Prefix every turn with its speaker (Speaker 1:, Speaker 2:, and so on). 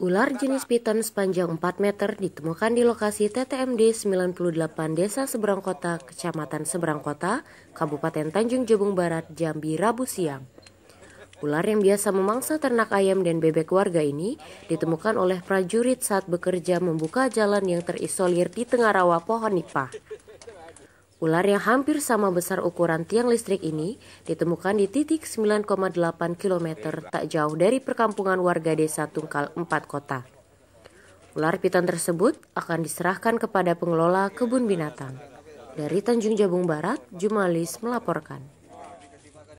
Speaker 1: Ular jenis piton sepanjang 4 meter ditemukan di lokasi TTMD 98 Desa Seberang Kota, Kecamatan Seberang Kota, Kabupaten Tanjung Jabung Barat, Jambi, Rabu siang. Ular yang biasa memangsa ternak ayam dan bebek warga ini ditemukan oleh prajurit saat bekerja membuka jalan yang terisolir di tengah rawa pohon nipah. Ular yang hampir sama besar ukuran tiang listrik ini ditemukan di titik 9,8 km tak jauh dari perkampungan warga desa Tungkal Empat Kota. Ular piton tersebut akan diserahkan kepada pengelola kebun binatang. Dari Tanjung Jabung Barat, Jumalis melaporkan.